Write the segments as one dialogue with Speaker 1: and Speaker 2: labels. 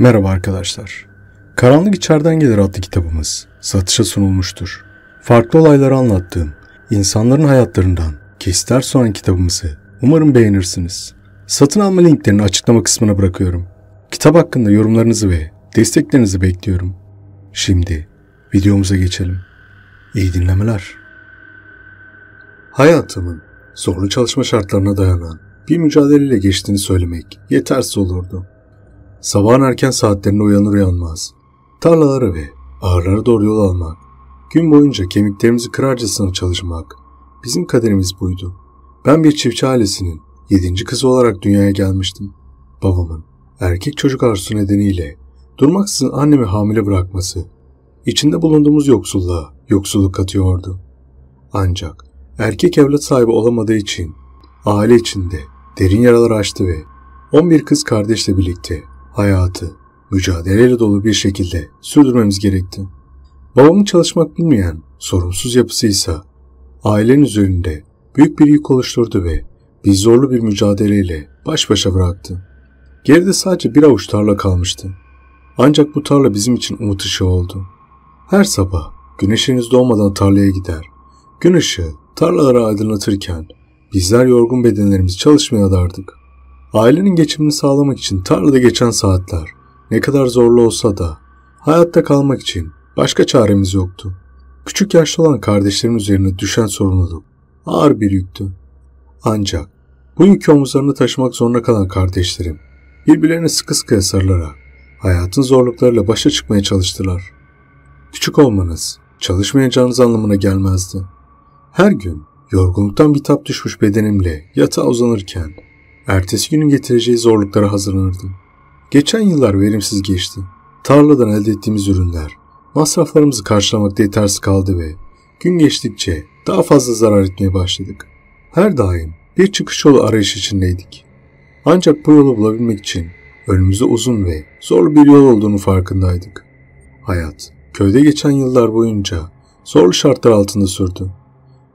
Speaker 1: Merhaba arkadaşlar. Karanlık İçeriden Gelir adlı kitabımız satışa sunulmuştur. Farklı olayları anlattığım, insanların hayatlarından kesitler soğan kitabımızı umarım beğenirsiniz. Satın alma linklerini açıklama kısmına bırakıyorum. Kitap hakkında yorumlarınızı ve desteklerinizi bekliyorum. Şimdi videomuza geçelim. İyi dinlemeler. Hayatımın zorlu çalışma şartlarına dayanan bir mücadeleyle geçtiğini söylemek yetersiz olurdu. Sabahın erken saatlerinde uyanır uyanmaz. Tarlalara ve ağırlara doğru yol almak, gün boyunca kemiklerimizi kırarcasına çalışmak, bizim kaderimiz buydu. Ben bir çiftçi ailesinin yedinci kızı olarak dünyaya gelmiştim. Babamın erkek çocuk arzusu nedeniyle durmaksızın annemi hamile bırakması, içinde bulunduğumuz yoksulluğa yoksulluk katıyordu. Ancak erkek evlat sahibi olamadığı için aile içinde derin yaralar açtı ve 11 kız kardeşle birlikte hayatı mücadeleyle dolu bir şekilde sürdürmemiz gerekti. Babamın çalışmak bilmeyen, sorumsuz yapısıysa, ise ailenin üzerinde büyük bir yük oluşturdu ve biz zorlu bir mücadeleyle baş başa bıraktı. Geride sadece bir avuç tarla kalmıştı. Ancak bu tarla bizim için umut ışığı oldu. Her sabah güneş henüz doğmadan tarlaya gider. Gün ışığı tarlaları aydınlatırken bizler yorgun bedenlerimiz çalışmaya dardık. Ailenin geçimini sağlamak için tarlada geçen saatler, ne kadar zorlu olsa da, hayatta kalmak için başka çaremiz yoktu. Küçük yaşlı olan kardeşlerim üzerine düşen sorumluluk ağır bir yüktü. Ancak bu yükü omuzlarını taşımak zorunda kalan kardeşlerim birbirlerine sıkı sıkı sarılarak hayatın zorluklarıyla başa çıkmaya çalıştılar. Küçük olmanız çalışmayacağınız anlamına gelmezdi. Her gün yorgunluktan bitap düşmüş bedenimle yatağa uzanırken Ertesi günün getireceği zorluklara hazırlanırdım. Geçen yıllar verimsiz geçti. Tarladan elde ettiğimiz ürünler, masraflarımızı karşılamakta yetersiz kaldı ve gün geçtikçe daha fazla zarar etmeye başladık. Her daim bir çıkış yolu arayış içindeydik. Ancak bu yolu bulabilmek için önümüzde uzun ve zor bir yol olduğunu farkındaydık. Hayat, köyde geçen yıllar boyunca zorlu şartlar altında sürdü.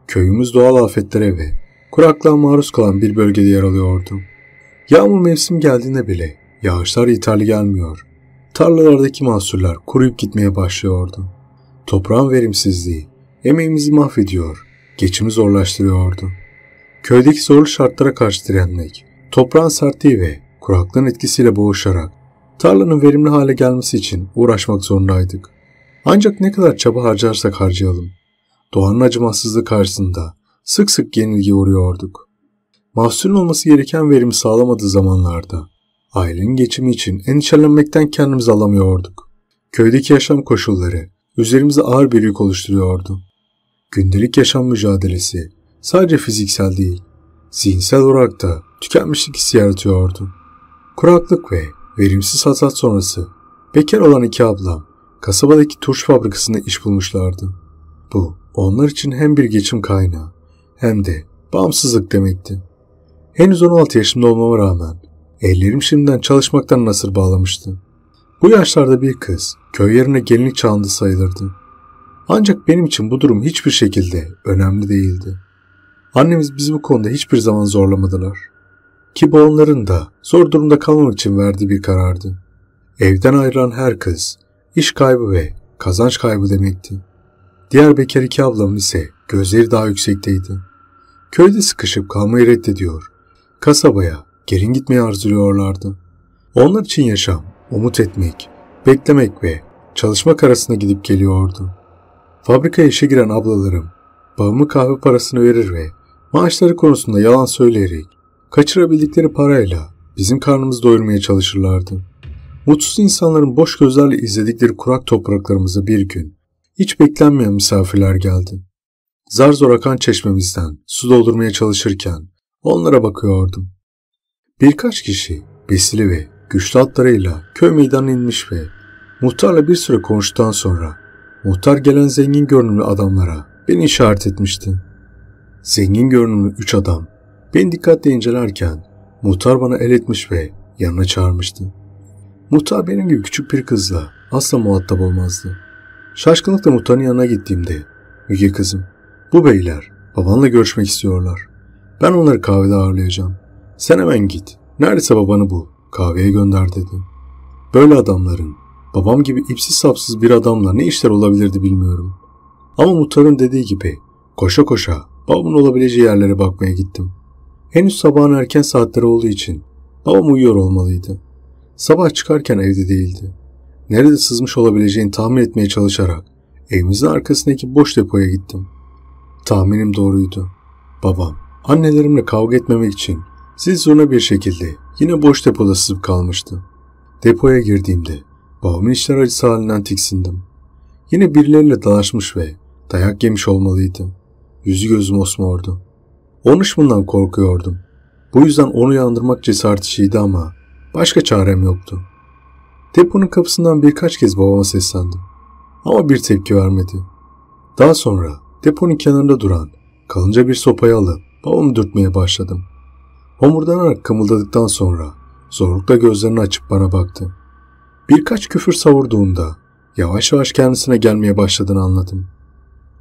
Speaker 1: Köyümüz doğal afetlere ve kuraklığa maruz kalan bir bölgede yer alıyordu. Yağmur mevsim geldiğinde bile yağışlar yeterli gelmiyor. Tarlalardaki mahsuller kuruyup gitmeye başlıyordu. Toprağın verimsizliği emeğimizi mahvediyor, geçimi zorlaştırıyordu. Köydeki zorlu şartlara karşı direnmek, toprağın sertliği ve kuraklığın etkisiyle boğuşarak tarlanın verimli hale gelmesi için uğraşmak zorundaydık. Ancak ne kadar çaba harcarsak harcayalım, doğanın acımasızlığı karşısında sık sık yenilgi uğruyorduk. Mahsul olması gereken verimi sağlamadığı zamanlarda ailenin geçimi için endişelenmekten kendimizi alamıyorduk. Köydeki yaşam koşulları üzerimize ağır bir yük oluşturuyordu. Gündelik yaşam mücadelesi sadece fiziksel değil, zihinsel olarak da tükenmişlik hissi yaratıyordu. Kuraklık ve verimsiz hasat sonrası bekar olan iki ablam kasabadaki turş fabrikasında iş bulmuşlardı. Bu onlar için hem bir geçim kaynağı hem de bağımsızlık demekti. Henüz 16 yaşımda olmama rağmen ellerim şimdiden çalışmaktan nasır bağlamıştı. Bu yaşlarda bir kız köy yerine gelinlik çağında sayılırdı. Ancak benim için bu durum hiçbir şekilde önemli değildi. Annemiz bizi bu konuda hiçbir zaman zorlamadılar. Ki bu onların da zor durumda kalmamak için verdiği bir karardı. Evden ayrılan her kız iş kaybı ve kazanç kaybı demekti. Diğer bekar iki ablam ise gözleri daha yüksekteydi. Köyde sıkışıp kalmayı reddediyor. Kasabaya, gerin gitmeyi arzuluyorlardı. Onlar için yaşam, umut etmek, beklemek ve çalışmak arasında gidip geliyordu. Fabrikaya işe giren ablalarım babamı kahve parasını verir ve maaşları konusunda yalan söyleyerek kaçırabildikleri parayla bizim karnımızı doyurmaya çalışırlardı. Mutsuz insanların boş gözlerle izledikleri kurak topraklarımıza bir gün hiç beklenmeyen misafirler geldi. Zar zor akan çeşmemizden su doldurmaya çalışırken onlara bakıyordum. Birkaç kişi besili ve güçlü atlarıyla köy meydanına inmiş ve muhtarla bir süre konuştuktan sonra muhtar gelen zengin görünümlü adamlara beni işaret etmişti. Zengin görünümlü üç adam beni dikkatle incelerken muhtar bana el etmiş ve yanına çağırmıştı. Muhtar benim gibi küçük bir kızla asla muhatap olmazdı. Şaşkınlıkla muhtarın yanına gittiğimde Müge kızım bu beyler babanla görüşmek istiyorlar. Ben onları kahvede ağırlayacağım. Sen hemen git. Neredeyse babanı bul. Kahveye gönder dedi. Böyle adamların, babam gibi ipsiz sapsız bir adamla ne işler olabilirdi bilmiyorum. Ama muhtarın dediği gibi koşa koşa babamın olabileceği yerlere bakmaya gittim. Henüz sabahın erken saatleri olduğu için babam uyuyor olmalıydı. Sabah çıkarken evde değildi. Nerede sızmış olabileceğini tahmin etmeye çalışarak evimizin arkasındaki boş depoya gittim. Tahminim doğruydu. Babam, annelerimle kavga etmemek için siz zoruna bir şekilde yine boş depoda sızıp kalmıştı. Depoya girdiğimde babamın işler acısı halinden tiksindim. Yine birileriyle dalaşmış ve dayak yemiş olmalıydım. Yüzü gözüm osmordu. Onun korkuyordum. Bu yüzden onu yandırmak cesaret işiydi ama başka çarem yoktu. Deponun kapısından birkaç kez babama seslendim. Ama bir tepki vermedi. Daha sonra Deponun kenarında duran kalınca bir sopayı alıp babamı dürtmeye başladım. Homurdanarak kımıldadıktan sonra zorlukla gözlerini açıp bana baktı. Birkaç küfür savurduğunda yavaş yavaş kendisine gelmeye başladığını anladım.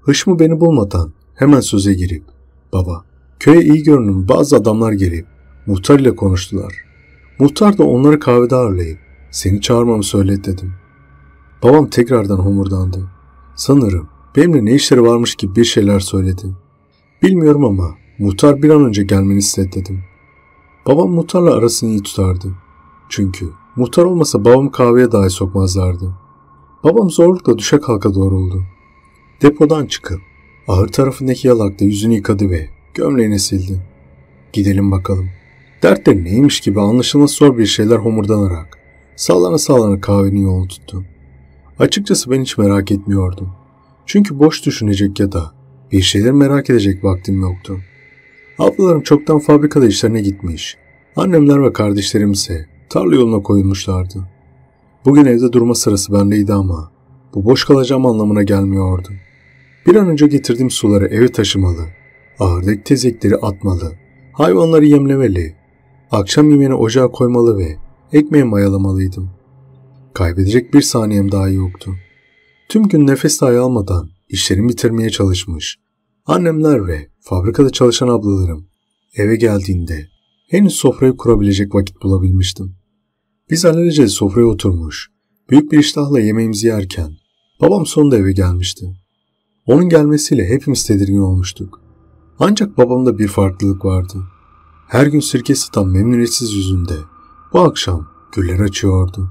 Speaker 1: Hışmı beni bulmadan hemen söze girip baba köye iyi görünüm bazı adamlar gelip muhtar ile konuştular. Muhtar da onları kahvede ağırlayıp seni çağırmamı söyledi dedim. Babam tekrardan homurdandı. Sanırım Benimle ne işleri varmış ki bir şeyler söyledi. Bilmiyorum ama muhtar bir an önce gelmeni istedi dedim. Babam muhtarla arasını iyi tutardı. Çünkü muhtar olmasa babam kahveye dahi sokmazlardı. Babam zorlukla düşe kalka doğru oldu. Depodan çıkıp ağır tarafındaki yalakta yüzünü yıkadı ve gömleğini sildi. Gidelim bakalım. Dertleri neymiş gibi anlaşılması zor bir şeyler homurdanarak Sağlana sağlana kahvenin yolunu tuttu. Açıkçası ben hiç merak etmiyordum. Çünkü boş düşünecek ya da bir şeyler merak edecek vaktim yoktu. Ablalarım çoktan fabrikada işlerine gitmiş. Annemler ve kardeşlerim ise tarla yoluna koyulmuşlardı. Bugün evde durma sırası bendeydi ama bu boş kalacağım anlamına gelmiyordu. Bir an önce getirdiğim suları eve taşımalı, ağırdaki tezekleri atmalı, hayvanları yemlemeli, akşam yemeğini ocağa koymalı ve ekmeği mayalamalıydım. Kaybedecek bir saniyem daha yoktu.'' Tüm gün nefes dahi almadan işlerimi bitirmeye çalışmış. Annemler ve fabrikada çalışan ablalarım eve geldiğinde henüz sofrayı kurabilecek vakit bulabilmiştim. Biz alelacele sofraya oturmuş, büyük bir iştahla yemeğimizi yerken babam sonunda eve gelmişti. Onun gelmesiyle hepimiz tedirgin olmuştuk. Ancak babamda bir farklılık vardı. Her gün sirke satan memnuniyetsiz yüzünde bu akşam güller açıyordu.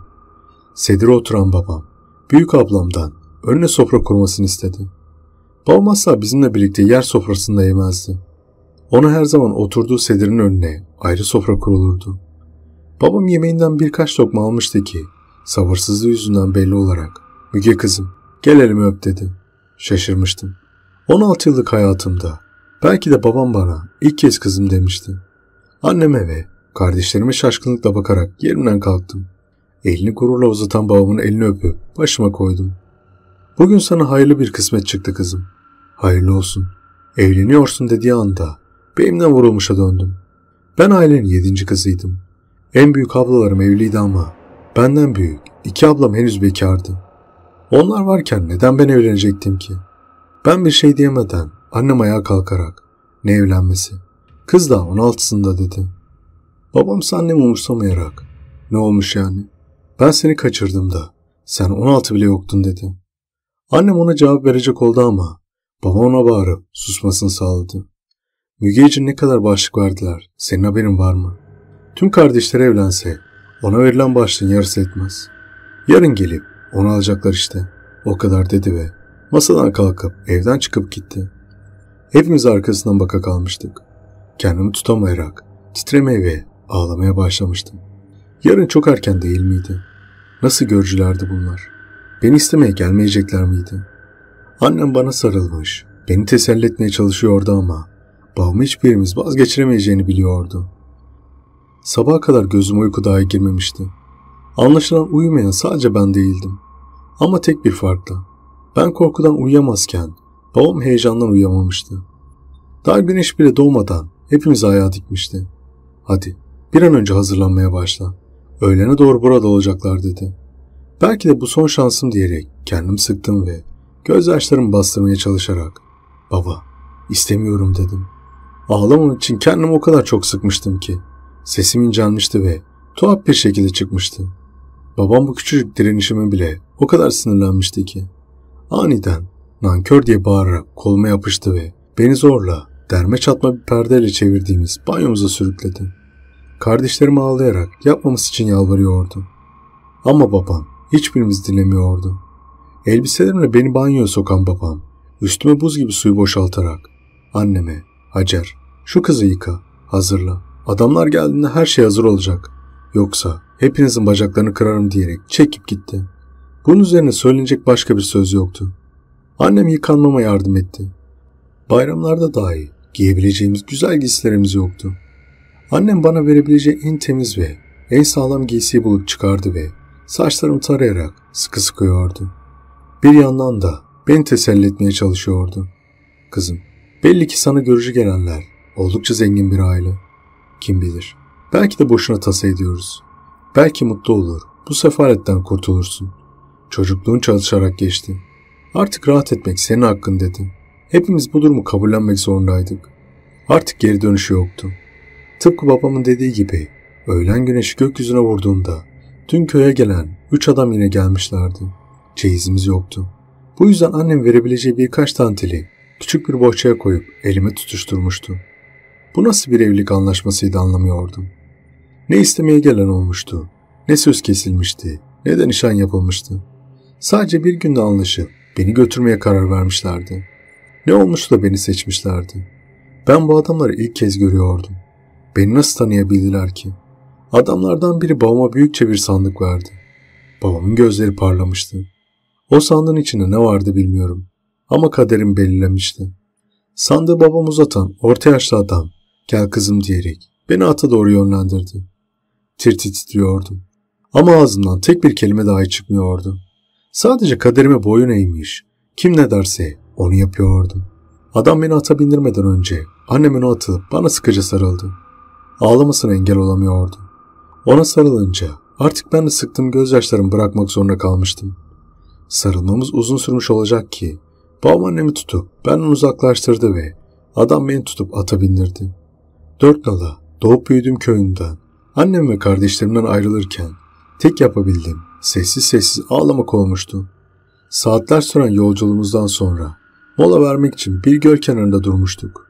Speaker 1: Sedire oturan babam, büyük ablamdan önüne sofra kurmasını istedi. Babam asla bizimle birlikte yer sofrasında yemezdi. Ona her zaman oturduğu sedirin önüne ayrı sofra kurulurdu. Babam yemeğinden birkaç lokma almıştı ki sabırsızlığı yüzünden belli olarak Müge kızım gel elimi öp dedi. Şaşırmıştım. 16 yıllık hayatımda belki de babam bana ilk kez kızım demişti. Anneme ve kardeşlerime şaşkınlıkla bakarak yerimden kalktım. Elini gururla uzatan babamın elini öpüp başıma koydum. Bugün sana hayırlı bir kısmet çıktı kızım. Hayırlı olsun. Evleniyorsun dediği anda benimle vurulmuşa döndüm. Ben ailenin yedinci kızıydım. En büyük ablalarım evliydi ama benden büyük iki ablam henüz bekardı. Onlar varken neden ben evlenecektim ki? Ben bir şey diyemeden annem ayağa kalkarak ne evlenmesi? Kız da 16'sında dedi. Babamsa annemi umursamayarak ne olmuş yani? Ben seni kaçırdım da sen 16 bile yoktun dedi. Annem ona cevap verecek oldu ama baba ona bağırıp susmasını sağladı. Müge için ne kadar başlık verdiler senin haberin var mı? Tüm kardeşleri evlense ona verilen başlığın yarısı etmez. Yarın gelip onu alacaklar işte. O kadar dedi ve masadan kalkıp evden çıkıp gitti. Hepimiz arkasından baka kalmıştık. Kendimi tutamayarak titremeye ve ağlamaya başlamıştım. Yarın çok erken değil miydi? Nasıl görücülerdi bunlar? Beni istemeye gelmeyecekler miydi? Annem bana sarılmış. Beni teselli etmeye çalışıyordu ama babamı hiçbirimiz vazgeçiremeyeceğini biliyordu. Sabaha kadar gözüm uyku dahi girmemişti. Anlaşılan uyumayan sadece ben değildim. Ama tek bir farkla. Ben korkudan uyuyamazken babam heyecandan uyuyamamıştı. Daha güneş bile doğmadan hepimiz ayağa dikmişti. Hadi bir an önce hazırlanmaya başla. Öğlene doğru burada olacaklar dedi. Belki de bu son şansım diyerek kendim sıktım ve gözyaşlarımı bastırmaya çalışarak baba istemiyorum dedim. Ağlamam için kendimi o kadar çok sıkmıştım ki sesim incelmişti ve tuhaf bir şekilde çıkmıştı. Babam bu küçücük direnişime bile o kadar sinirlenmişti ki. Aniden nankör diye bağırarak koluma yapıştı ve beni zorla derme çatma bir perdeyle çevirdiğimiz banyomuza sürükledi. Kardeşlerim ağlayarak yapmaması için yalvarıyordu. Ama babam Hiçbirimiz dinlemiyordu. Elbiselerimle beni banyoya sokan babam, üstüme buz gibi suyu boşaltarak, anneme, Hacer, şu kızı yıka, hazırla. Adamlar geldiğinde her şey hazır olacak. Yoksa hepinizin bacaklarını kırarım diyerek çekip gitti. Bunun üzerine söylenecek başka bir söz yoktu. Annem yıkanmama yardım etti. Bayramlarda dahi giyebileceğimiz güzel giysilerimiz yoktu. Annem bana verebileceği en temiz ve en sağlam giysiyi bulup çıkardı ve Saçlarımı tarayarak sıkı sıkı yordu. Bir yandan da beni teselli etmeye çalışıyordu. Kızım, belli ki sana görücü gelenler oldukça zengin bir aile. Kim bilir, belki de boşuna tas ediyoruz. Belki mutlu olur, bu sefaletten kurtulursun. Çocukluğun çalışarak geçti. Artık rahat etmek senin hakkın dedi. Hepimiz bu durumu kabullenmek zorundaydık. Artık geri dönüşü yoktu. Tıpkı babamın dediği gibi öğlen güneşi gökyüzüne vurduğunda Dün köye gelen üç adam yine gelmişlerdi. Çeyizimiz yoktu. Bu yüzden annem verebileceği birkaç tantili küçük bir bohçaya koyup elime tutuşturmuştu. Bu nasıl bir evlilik anlaşmasıydı anlamıyordum. Ne istemeye gelen olmuştu, ne söz kesilmişti, ne de nişan yapılmıştı. Sadece bir günde anlaşıp beni götürmeye karar vermişlerdi. Ne olmuştu da beni seçmişlerdi. Ben bu adamları ilk kez görüyordum. Beni nasıl tanıyabildiler ki? Adamlardan biri babama büyükçe bir sandık verdi. Babamın gözleri parlamıştı. O sandığın içinde ne vardı bilmiyorum ama kaderim belirlemişti. Sandığı babam uzatan orta yaşlı adam gel kızım diyerek beni ata doğru yönlendirdi. Tirti titriyordum ama ağzımdan tek bir kelime dahi çıkmıyordu. Sadece kaderime boyun eğmiş, kim ne derse onu yapıyordum. Adam beni ata bindirmeden önce annemin o atı bana sıkıca sarıldı. Ağlamasına engel olamıyordum. Ona sarılınca artık ben de sıktığım gözyaşlarımı bırakmak zorunda kalmıştım. Sarılmamız uzun sürmüş olacak ki babam annemi tutup benden uzaklaştırdı ve adam beni tutup ata bindirdi. Dört nala doğup büyüdüğüm köyümden annem ve kardeşlerimden ayrılırken tek yapabildim sessiz sessiz ağlamak olmuştu. Saatler süren yolculuğumuzdan sonra mola vermek için bir göl kenarında durmuştuk.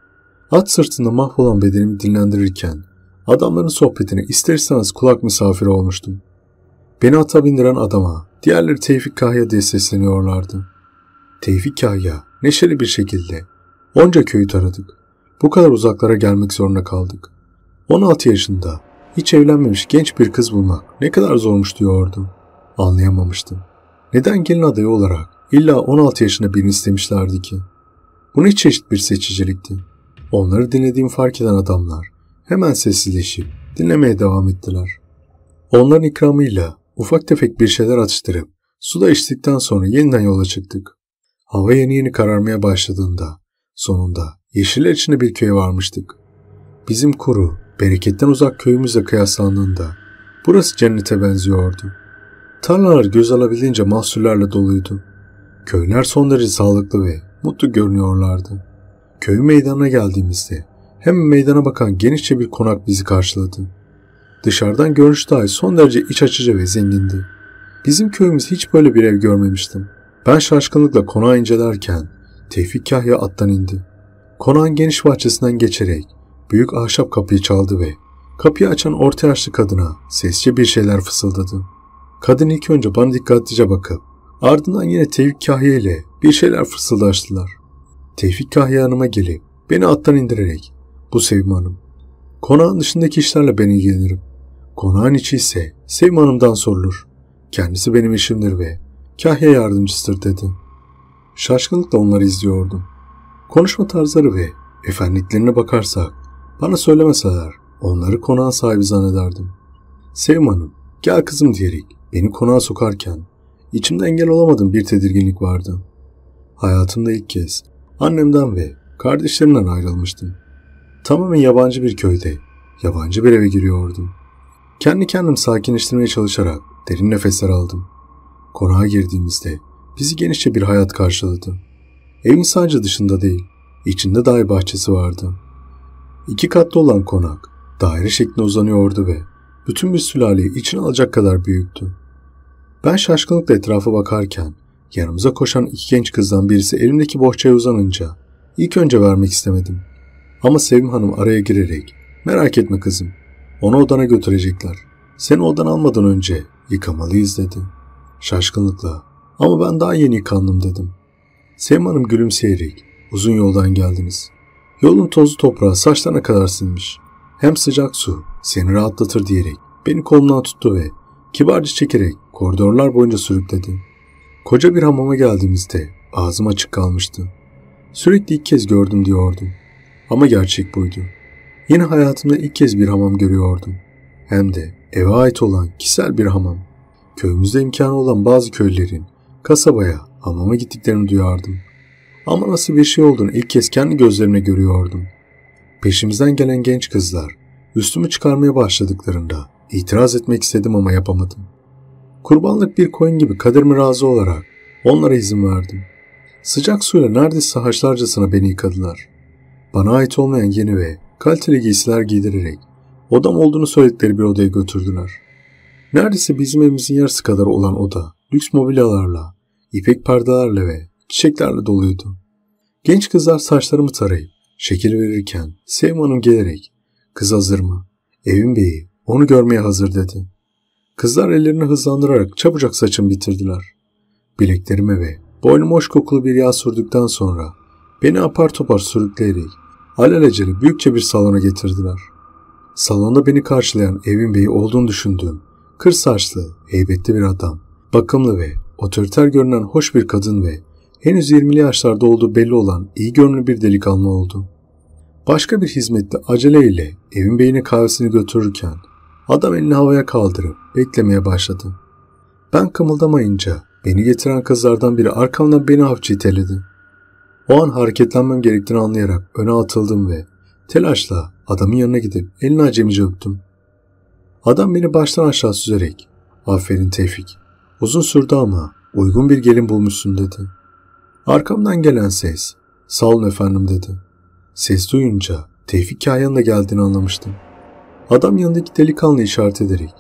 Speaker 1: At sırtında mahvolan bedenimi dinlendirirken Adamların sohbetine isterseniz kulak misafiri olmuştum. Beni ata bindiren adama, diğerleri Tevfik Kahya diye sesleniyorlardı. Tevfik Kahya, neşeli bir şekilde. Onca köyü taradık. Bu kadar uzaklara gelmek zorunda kaldık. 16 yaşında, hiç evlenmemiş genç bir kız bulmak ne kadar zormuş diyordum. Anlayamamıştım. Neden gelin adayı olarak illa 16 yaşında birini istemişlerdi ki? Bu ne çeşit bir seçicilikti. Onları dinlediğim fark eden adamlar Hemen sessizleşip dinlemeye devam ettiler. Onların ikramıyla ufak tefek bir şeyler atıştırıp suda içtikten sonra yeniden yola çıktık. Hava yeni yeni kararmaya başladığında sonunda yeşiller içinde bir köye varmıştık. Bizim kuru, bereketten uzak köyümüzle kıyaslandığında burası cennete benziyordu. Tarlalar göz alabildiğince mahsullerle doluydu. Köyler son derece sağlıklı ve mutlu görünüyorlardı. Köy meydanına geldiğimizde hem meydana bakan genişçe bir konak bizi karşıladı. Dışarıdan görünüş dahi son derece iç açıcı ve zengindi. Bizim köyümüz hiç böyle bir ev görmemiştim. Ben şaşkınlıkla konağı incelerken Tevfik Kahya attan indi. Konağın geniş bahçesinden geçerek büyük ahşap kapıyı çaldı ve kapıyı açan orta yaşlı kadına sesçe bir şeyler fısıldadı. Kadın ilk önce bana dikkatlice bakıp ardından yine Tevfik Kahya ile bir şeyler fısıldaştılar. Tevfik Kahya yanıma gelip beni attan indirerek bu Sevim Hanım. Konağın dışındaki işlerle ben ilgilenirim. Konağın içi ise Sevim Hanım'dan sorulur. Kendisi benim eşimdir ve kahya yardımcısıdır dedi. Şaşkınlıkla onları izliyordum. Konuşma tarzları ve efendiklerine bakarsak bana söylemeseler onları konağın sahibi zannederdim. Sevim Hanım gel kızım diyerek beni konağa sokarken içimde engel olamadığım bir tedirginlik vardı. Hayatımda ilk kez annemden ve kardeşlerimden ayrılmıştım. Tamamen yabancı bir köyde, yabancı bir eve giriyordum. Kendi kendim sakinleştirmeye çalışarak derin nefesler aldım. Konağa girdiğimizde bizi genişçe bir hayat karşıladı. Evin sadece dışında değil, içinde dahi bahçesi vardı. İki katlı olan konak daire şeklinde uzanıyordu ve bütün bir sülaleyi içine alacak kadar büyüktü. Ben şaşkınlıkla etrafa bakarken yanımıza koşan iki genç kızdan birisi elimdeki bohçaya uzanınca ilk önce vermek istemedim. Ama Sevim Hanım araya girerek merak etme kızım onu odana götürecekler. Seni odan almadan önce yıkamalıyız dedi. Şaşkınlıkla ama ben daha yeni yıkandım dedim. Sevim Hanım gülümseyerek uzun yoldan geldiniz. Yolun tozu toprağı saçlarına kadar sinmiş. Hem sıcak su seni rahatlatır diyerek beni kolumdan tuttu ve kibarca çekerek koridorlar boyunca sürükledi. Koca bir hamama geldiğimizde ağzım açık kalmıştı. Sürekli ilk kez gördüm diyordum. Ama gerçek buydu. Yeni hayatımda ilk kez bir hamam görüyordum. Hem de eve ait olan kişisel bir hamam. Köyümüzde imkanı olan bazı köylerin kasabaya, hamama gittiklerini duyardım. Ama nasıl bir şey olduğunu ilk kez kendi gözlerimle görüyordum. Peşimizden gelen genç kızlar üstümü çıkarmaya başladıklarında itiraz etmek istedim ama yapamadım. Kurbanlık bir koyun gibi kaderime razı olarak onlara izin verdim. Sıcak suyla neredeyse haşlarcasına beni yıkadılar. Bana ait olmayan yeni ve kaliteli giysiler giydirerek odam olduğunu söyledikleri bir odaya götürdüler. Neredeyse bizim evimizin yarısı kadar olan oda lüks mobilyalarla, ipek perdelerle ve çiçeklerle doluydu. Genç kızlar saçlarımı tarayıp şekil verirken Sevim Hanım gelerek ''Kız hazır mı? Evin beyi onu görmeye hazır.'' dedi. Kızlar ellerini hızlandırarak çabucak saçımı bitirdiler. Bileklerime ve boynuma hoş kokulu bir yağ sürdükten sonra beni apar topar sürükleyerek alelacele büyükçe bir salona getirdiler. Salonda beni karşılayan evin beyi olduğunu düşündüğüm, kır saçlı, heybetli bir adam, bakımlı ve otoriter görünen hoş bir kadın ve henüz 20'li yaşlarda olduğu belli olan iyi görünlü bir delikanlı oldu. Başka bir hizmetli aceleyle evin beyine kahvesini götürürken adam elini havaya kaldırıp beklemeye başladı. Ben kımıldamayınca beni getiren kızlardan biri arkamdan beni hafif iteledi. O an hareketlenmem gerektiğini anlayarak öne atıldım ve telaşla adamın yanına gidip elini acemice öptüm. Adam beni baştan aşağı süzerek ''Aferin Tevfik, uzun sürdü ama uygun bir gelin bulmuşsun.'' dedi. Arkamdan gelen ses ''Sağ olun efendim.'' dedi. Ses duyunca Tevfik Kayan'ın da geldiğini anlamıştım. Adam yanındaki delikanlı işaret ederek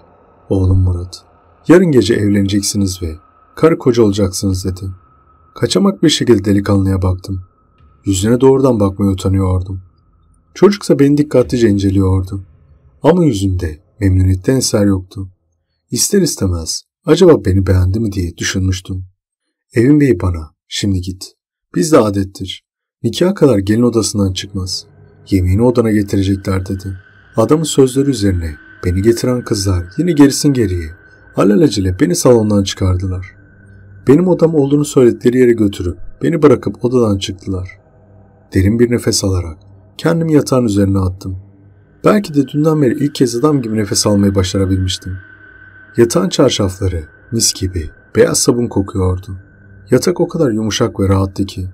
Speaker 1: ''Oğlum Murat, yarın gece evleneceksiniz ve karı koca olacaksınız.'' dedi. Kaçamak bir şekilde delikanlıya baktım. Yüzüne doğrudan bakmaya utanıyordum. Çocuksa beni dikkatlice inceliyordu. Ama yüzünde memnuniyetten eser yoktu. İster istemez acaba beni beğendi mi diye düşünmüştüm. Evin beyi bana şimdi git. Biz de adettir. Nikah kadar gelin odasından çıkmaz. Yemeğini odana getirecekler dedi. Adamın sözleri üzerine beni getiren kızlar yine gerisin geriye alelacele beni salondan çıkardılar.'' Benim odam olduğunu söyledikleri yere götürüp beni bırakıp odadan çıktılar. Derin bir nefes alarak kendimi yatağın üzerine attım. Belki de dünden beri ilk kez adam gibi nefes almayı başarabilmiştim. Yatağın çarşafları mis gibi beyaz sabun kokuyordu. Yatak o kadar yumuşak ve rahattı ki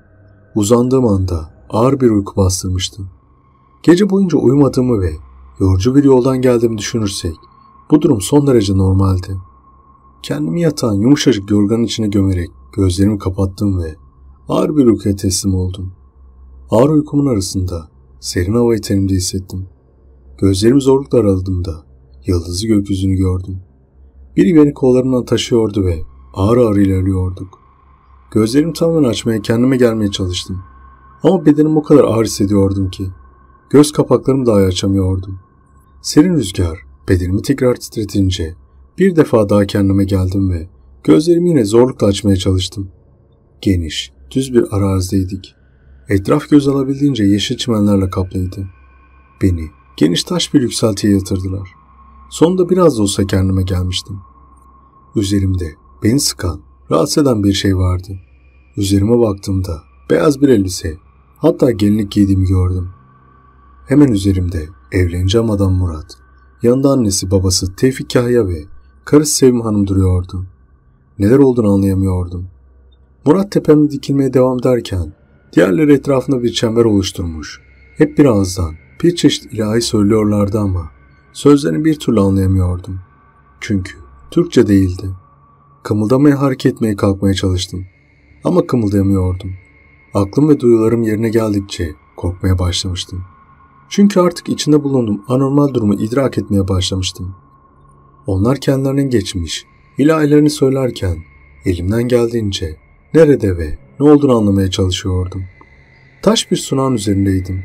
Speaker 1: uzandığım anda ağır bir uyku bastırmıştım. Gece boyunca uyumadığımı ve yorucu bir yoldan geldiğimi düşünürsek bu durum son derece normaldi. Kendimi yatağın yumuşacık yorganın içine gömerek gözlerimi kapattım ve ağır bir uykuya teslim oldum. Ağır uykumun arasında serin havayı tenimde hissettim. Gözlerimi zorlukla araladığımda yıldızı gökyüzünü gördüm. Biri beni kollarından taşıyordu ve ağır ağır ilerliyorduk. Gözlerimi tamamen açmaya kendime gelmeye çalıştım. Ama bedenim o kadar ağır hissediyordum ki göz kapaklarımı dahi açamıyordum. Serin rüzgar bedenimi tekrar titretince bir defa daha kendime geldim ve gözlerimi yine zorlukla açmaya çalıştım. Geniş, düz bir arazideydik. Etraf göz alabildiğince yeşil çimenlerle kaplıydı. Beni geniş taş bir yükseltiye yatırdılar. Sonunda biraz da olsa kendime gelmiştim. Üzerimde beni sıkan, rahatsız eden bir şey vardı. Üzerime baktığımda beyaz bir elbise, hatta gelinlik giydiğimi gördüm. Hemen üzerimde evleneceğim adam Murat, yanında annesi babası Tevfik Kahya ve Karısı Sevim Hanım duruyordu. Neler olduğunu anlayamıyordum. Murat tepemde dikilmeye devam derken diğerleri etrafında bir çember oluşturmuş. Hep birazdan bir çeşit ilahi söylüyorlardı ama sözlerini bir türlü anlayamıyordum. Çünkü Türkçe değildi. Kımıldamaya hareket etmeye kalkmaya çalıştım. Ama kımıldayamıyordum. Aklım ve duyularım yerine geldikçe korkmaya başlamıştım. Çünkü artık içinde bulunduğum anormal durumu idrak etmeye başlamıştım.'' Onlar kendilerine geçmiş, ilahilerini söylerken elimden geldiğince nerede ve ne olduğunu anlamaya çalışıyordum. Taş bir sunağın üzerindeydim.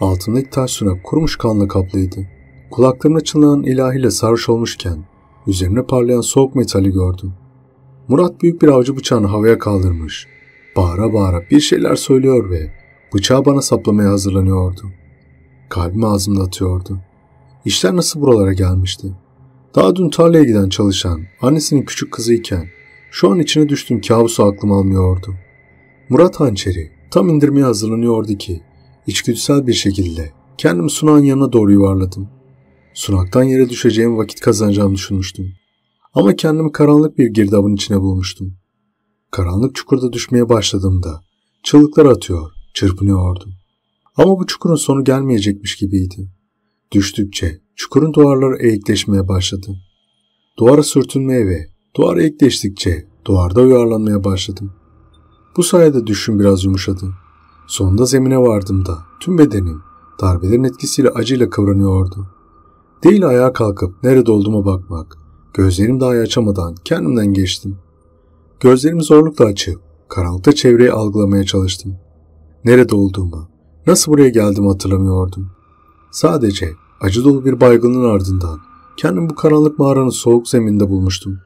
Speaker 1: Altındaki taş sunak kurumuş kanla kaplıydı. Kulaklarımda çınlayan ilahiyle sarhoş olmuşken üzerine parlayan soğuk metali gördüm. Murat büyük bir avcı bıçağını havaya kaldırmış. Bağıra bağıra bir şeyler söylüyor ve bıçağı bana saplamaya hazırlanıyordu. Kalbim ağzımda atıyordu. İşler nasıl buralara gelmişti? Daha dün tarlaya giden çalışan, annesinin küçük kızıyken şu an içine düştüğüm kabusu aklım almıyordu. Murat hançeri tam indirmeye hazırlanıyordu ki içgüdüsel bir şekilde kendimi sunağın yanına doğru yuvarladım. Sunak'tan yere düşeceğim vakit kazanacağımı düşünmüştüm. Ama kendimi karanlık bir girdabın içine bulmuştum. Karanlık çukurda düşmeye başladığımda çığlıklar atıyor, çırpınıyordum. Ama bu çukurun sonu gelmeyecekmiş gibiydi. Düştükçe Çukurun duvarları eğikleşmeye başladı. Duvara sürtünmeye ve duvar eğikleştikçe duvarda uyarlanmaya başladım. Bu sayede düşüm biraz yumuşadı. Sonunda zemine vardığımda tüm bedenim darbelerin etkisiyle acıyla kıvranıyordu. Değil ayağa kalkıp nerede olduğuma bakmak, gözlerim daha açamadan kendimden geçtim. Gözlerimi zorlukla açıp karanlıkta çevreyi algılamaya çalıştım. Nerede olduğumu, nasıl buraya geldiğimi hatırlamıyordum. Sadece acı dolu bir baygının ardından kendimi bu karanlık mağaranın soğuk zeminde bulmuştum.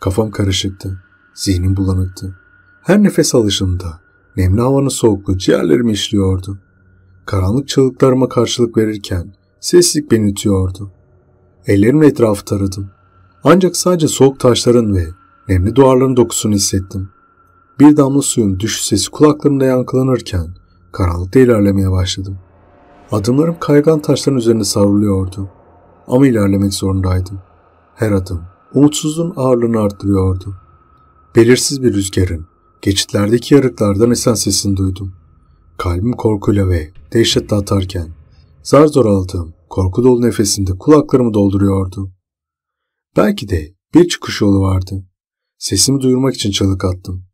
Speaker 1: Kafam karışıktı, zihnim bulanıktı. Her nefes alışımda nemli havanın soğukluğu ciğerlerimi işliyordu. Karanlık çığlıklarıma karşılık verirken sessizlik beni ütüyordu. Ellerimle etrafı taradım. Ancak sadece soğuk taşların ve nemli duvarların dokusunu hissettim. Bir damla suyun düşüş sesi kulaklarımda yankılanırken karanlıkta ilerlemeye başladım.'' Adımlarım kaygan taşların üzerine savruluyordu. Ama ilerlemek zorundaydım. Her adım umutsuzluğun ağırlığını arttırıyordu. Belirsiz bir rüzgarın geçitlerdeki yarıklardan esen sesini duydum. Kalbim korkuyla ve dehşetle atarken zar zor aldığım korku dolu nefesinde kulaklarımı dolduruyordu. Belki de bir çıkış yolu vardı. Sesimi duyurmak için çalık attım.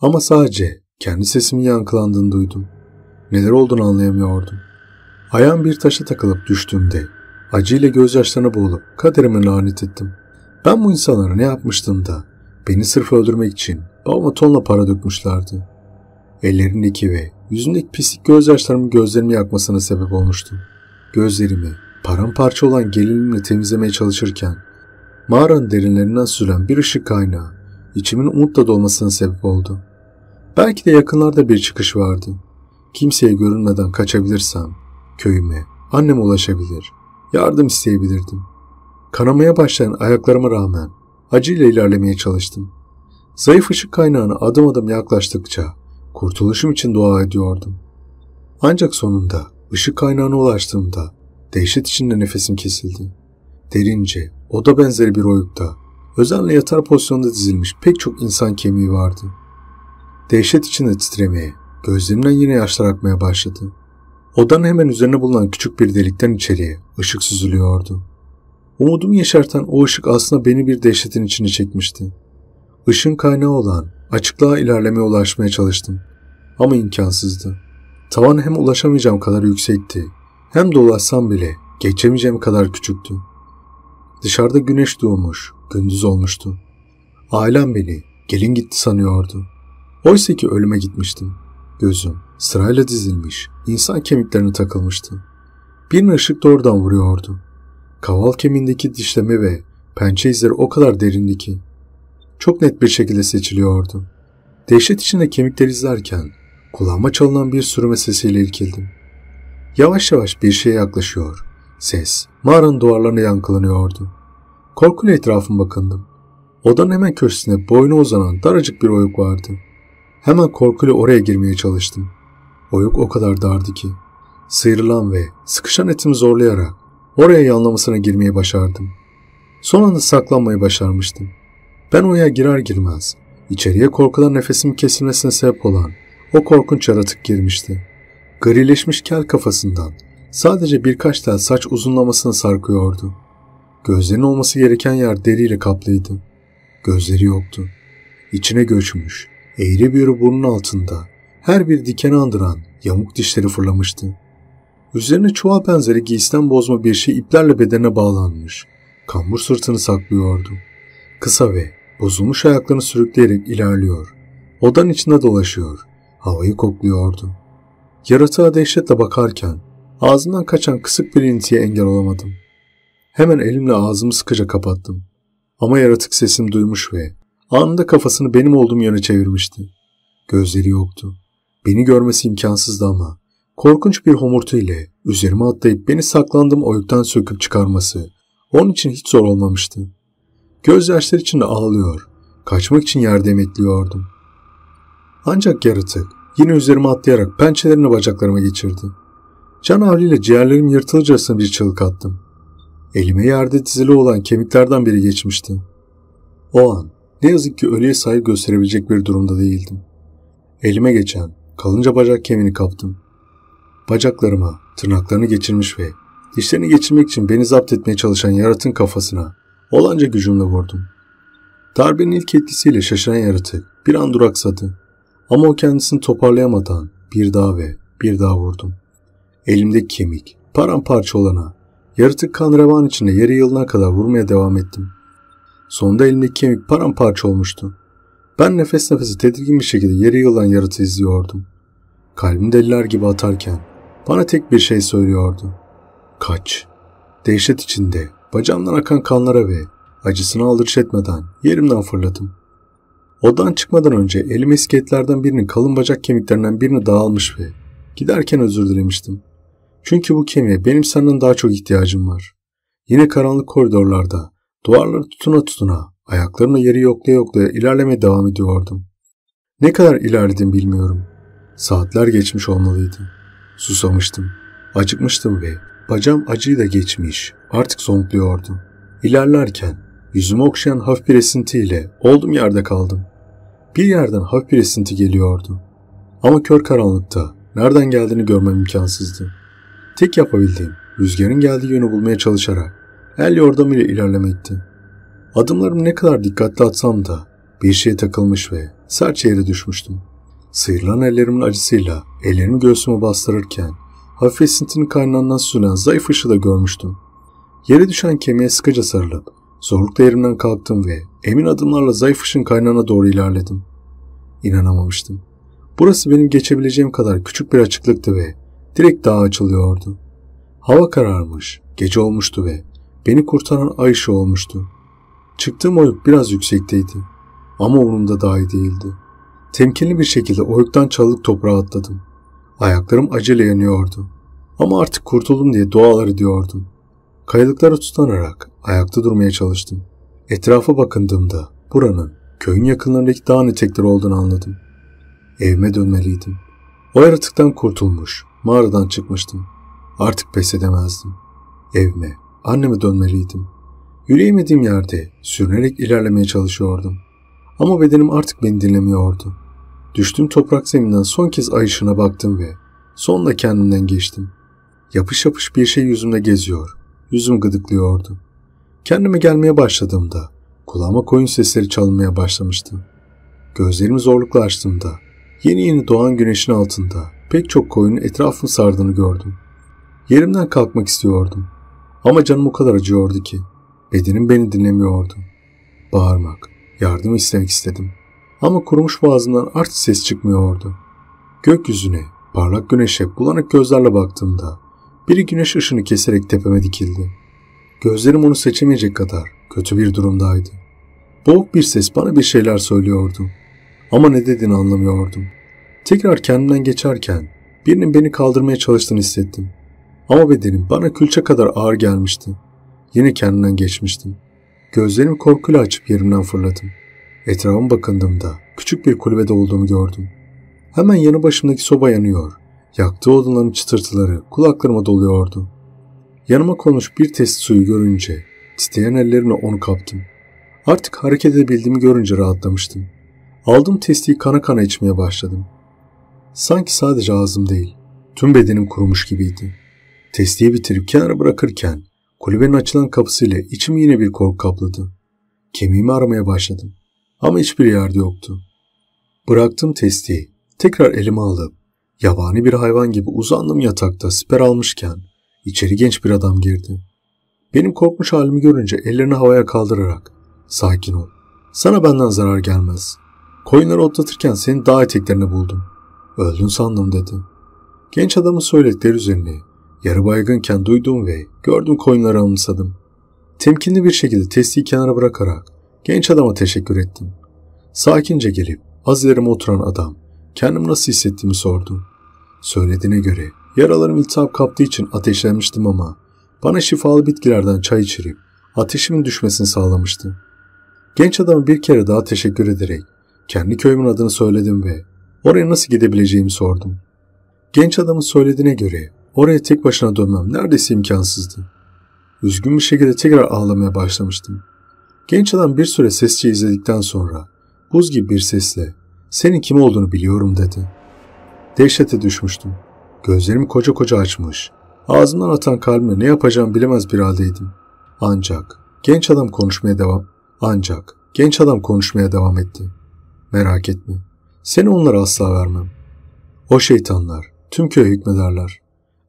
Speaker 1: Ama sadece kendi sesimin yankılandığını duydum. Neler olduğunu anlayamıyordum. Ayağım bir taşa takılıp düştüğümde acıyla gözyaşlarına boğulup kaderime lanet ettim. Ben bu insanlara ne yapmıştım da beni sırf öldürmek için ama tonla para dökmüşlerdi. Ellerindeki ve yüzündeki pislik gözyaşlarımın gözlerimi yakmasına sebep olmuştum. Gözlerimi paramparça olan gelinimle temizlemeye çalışırken mağaranın derinlerinden süren bir ışık kaynağı içimin umutla dolmasına sebep oldu. Belki de yakınlarda bir çıkış vardı. Kimseye görünmeden kaçabilirsem köyüme, anneme ulaşabilir, yardım isteyebilirdim. Kanamaya başlayan ayaklarıma rağmen acıyla ilerlemeye çalıştım. Zayıf ışık kaynağına adım adım yaklaştıkça kurtuluşum için dua ediyordum. Ancak sonunda ışık kaynağına ulaştığımda dehşet içinde nefesim kesildi. Derince, oda benzeri bir oyukta, özenle yatar pozisyonda dizilmiş pek çok insan kemiği vardı. Dehşet içinde titremeye, gözlerimden yine yaşlar akmaya başladı.'' Odanın hemen üzerine bulunan küçük bir delikten içeriye ışık süzülüyordu. Umudumu yeşerten o ışık aslında beni bir dehşetin içine çekmişti. Işın kaynağı olan açıklığa ilerlemeye ulaşmaya çalıştım. Ama imkansızdı. Tavan hem ulaşamayacağım kadar yüksekti. Hem de bile geçemeyeceğim kadar küçüktü. Dışarıda güneş doğmuş, gündüz olmuştu. Ailem beni gelin gitti sanıyordu. Oysa ki ölüme gitmiştim.'' Gözüm sırayla dizilmiş, insan kemiklerine takılmıştı. Bir ışık doğrudan vuruyordu. Kaval kemiğindeki dişleme ve pençe izleri o kadar derindi ki. Çok net bir şekilde seçiliyordu. Dehşet içinde kemikleri izlerken kulağıma çalınan bir sürüme sesiyle irkildim. Yavaş yavaş bir şeye yaklaşıyor. Ses mağaranın duvarlarına yankılanıyordu. Korkuyla etrafıma bakındım. Odanın hemen köşesinde boynu uzanan daracık bir oyuk vardı. Hemen korkuyla oraya girmeye çalıştım. Oyuk o kadar dardı ki. Sıyrılan ve sıkışan etimi zorlayarak oraya yanlamasına girmeyi başardım. Son anda saklanmayı başarmıştım. Ben oraya girer girmez içeriye korkudan nefesim kesilmesine sebep olan o korkunç yaratık girmişti. Grileşmiş kel kafasından sadece birkaç tel saç uzunlamasını sarkıyordu. Gözlerin olması gereken yer deriyle kaplıydı. Gözleri yoktu. İçine göçmüş, eğri bir burnun altında her bir dikeni andıran yamuk dişleri fırlamıştı. Üzerine çuval benzeri giysten bozma bir şey iplerle bedene bağlanmış. Kambur sırtını saklıyordu. Kısa ve bozulmuş ayaklarını sürükleyerek ilerliyor. odan içinde dolaşıyor. Havayı kokluyordu. Yaratığa dehşetle bakarken ağzından kaçan kısık bir intiye engel olamadım. Hemen elimle ağzımı sıkıca kapattım. Ama yaratık sesim duymuş ve Anında kafasını benim olduğum yöne çevirmişti. Gözleri yoktu. Beni görmesi imkansızdı ama korkunç bir homurtu ile üzerime atlayıp beni saklandığım oyuktan söküp çıkarması onun için hiç zor olmamıştı. Gözyaşları içinde ağlıyor, kaçmak için yardım emekliyordum. Ancak yaratık yine üzerime atlayarak pençelerini bacaklarıma geçirdi. Can havliyle ciğerlerim yırtılırcasına bir çığlık attım. Elime yerde dizili olan kemiklerden biri geçmişti. O an ne yazık ki öyleye sahip gösterebilecek bir durumda değildim. Elime geçen kalınca bacak kemiğini kaptım. Bacaklarıma tırnaklarını geçirmiş ve dişlerini geçirmek için beni zapt etmeye çalışan yaratın kafasına olanca gücümle vurdum. Darbenin ilk etkisiyle şaşıran yaratık bir an duraksadı. Ama o kendisini toparlayamadan bir daha ve bir daha vurdum. Elimdeki kemik paramparça olana yaratık kan revan içinde yarı yılına kadar vurmaya devam ettim. Sonunda elimdeki kemik paramparça olmuştu. Ben nefes nefese tedirgin bir şekilde yere yılan yaratı izliyordum. Kalbim deliler gibi atarken bana tek bir şey söylüyordu. Kaç. Dehşet içinde bacağımdan akan kanlara ve acısını aldırış etmeden yerimden fırladım. Odan çıkmadan önce elim iskeletlerden birinin kalın bacak kemiklerinden birini dağılmış ve giderken özür dilemiştim. Çünkü bu kemiğe benim senden daha çok ihtiyacım var. Yine karanlık koridorlarda Duvarlara tutuna tutuna, ayaklarımla yeri yoklaya yoklaya ilerlemeye devam ediyordum. Ne kadar ilerledim bilmiyorum. Saatler geçmiş olmalıydı. Susamıştım, acıkmıştım ve bacağım acıyı da geçmiş. Artık zonkluyordum. İlerlerken yüzümü okşayan hafif bir esintiyle oldum yerde kaldım. Bir yerden hafif bir esinti geliyordu. Ama kör karanlıkta nereden geldiğini görmem imkansızdı. Tek yapabildiğim rüzgarın geldiği yönü bulmaya çalışarak el yordamıyla ilerlemekti. Adımlarımı ne kadar dikkatli atsam da bir şeye takılmış ve sert yere düşmüştüm. Sıyrılan ellerimin acısıyla ellerimi göğsüme bastırırken hafif esintinin kaynağından süzülen zayıf ışığı da görmüştüm. Yere düşen kemiğe sıkıca sarılıp zorlukla yerimden kalktım ve emin adımlarla zayıf ışığın kaynağına doğru ilerledim. İnanamamıştım. Burası benim geçebileceğim kadar küçük bir açıklıktı ve direkt dağa açılıyordu. Hava kararmış, gece olmuştu ve Beni kurtaran ay ışığı olmuştu. Çıktığım oyuk biraz yüksekteydi. Ama umurumda dahi değildi. Temkinli bir şekilde oyuktan çalılık toprağa atladım. Ayaklarım acele yanıyordu. Ama artık kurtuldum diye dualar ediyordum. Kayalıklara tutanarak ayakta durmaya çalıştım. Etrafa bakındığımda buranın köyün yakınlarındaki dağ etekleri olduğunu anladım. Evime dönmeliydim. O yaratıktan kurtulmuş, mağaradan çıkmıştım. Artık pes edemezdim. Evime, anneme dönmeliydim. Yürüyemediğim yerde sürünerek ilerlemeye çalışıyordum. Ama bedenim artık beni dinlemiyordu. Düştüğüm toprak zeminden son kez ay ışığına baktım ve sonla kendimden geçtim. Yapış yapış bir şey yüzümde geziyor. Yüzüm gıdıklıyordu. Kendime gelmeye başladığımda kulağıma koyun sesleri çalmaya başlamıştı. Gözlerimi zorlukla açtığımda yeni yeni doğan güneşin altında pek çok koyunun etrafını sardığını gördüm. Yerimden kalkmak istiyordum ama canım o kadar acıyordu ki. Bedenim beni dinlemiyordu. Bağırmak, yardım istemek istedim. Ama kurumuş boğazımdan artık ses çıkmıyordu. Gökyüzüne, parlak güneşe bulanık gözlerle baktığımda biri güneş ışını keserek tepeme dikildi. Gözlerim onu seçemeyecek kadar kötü bir durumdaydı. Boğuk bir ses bana bir şeyler söylüyordu. Ama ne dediğini anlamıyordum. Tekrar kendimden geçerken birinin beni kaldırmaya çalıştığını hissettim. Ama bedenim bana külçe kadar ağır gelmişti. Yine kendinden geçmiştim. Gözlerimi korkuyla açıp yerimden fırladım. Etrafıma bakındığımda küçük bir kulübede olduğumu gördüm. Hemen yanı başımdaki soba yanıyor. Yaktığı odunların çıtırtıları kulaklarıma doluyordu. Yanıma konmuş bir test suyu görünce titreyen ellerimle onu kaptım. Artık hareket edebildiğimi görünce rahatlamıştım. Aldığım testiyi kana kana içmeye başladım. Sanki sadece ağzım değil, tüm bedenim kurumuş gibiydi.'' Testiyi bitirip kenara bırakırken kulübenin açılan kapısıyla içimi yine bir korku kapladı. Kemiğimi aramaya başladım ama hiçbir yerde yoktu. Bıraktım testiyi, tekrar elime alıp yabani bir hayvan gibi uzandım yatakta siper almışken içeri genç bir adam girdi. Benim korkmuş halimi görünce ellerini havaya kaldırarak ''Sakin ol, sana benden zarar gelmez. Koyunları otlatırken senin dağ eteklerini buldum. Öldün sandım.'' dedi. Genç adamın söyledikleri üzerine Yarı baygınken duydum ve gördüm koyunları anımsadım. Temkinli bir şekilde testiyi kenara bırakarak genç adama teşekkür ettim. Sakince gelip az ilerime oturan adam kendim nasıl hissettiğimi sordu. Söylediğine göre yaralarım iltihap kaptığı için ateşlenmiştim ama bana şifalı bitkilerden çay içirip ateşimin düşmesini sağlamıştı. Genç adama bir kere daha teşekkür ederek kendi köyümün adını söyledim ve oraya nasıl gidebileceğimi sordum. Genç adamın söylediğine göre Oraya tek başına dönmem neredeyse imkansızdı. Üzgün bir şekilde tekrar ağlamaya başlamıştım. Genç adam bir süre sessizce izledikten sonra buz gibi bir sesle senin kim olduğunu biliyorum dedi. Dehşete düşmüştüm. Gözlerimi koca koca açmış. Ağzımdan atan kalbime ne yapacağımı bilemez bir haldeydim. Ancak genç adam konuşmaya devam ancak genç adam konuşmaya devam etti. Merak etme. Seni onlara asla vermem. O şeytanlar tüm köye hükmederler.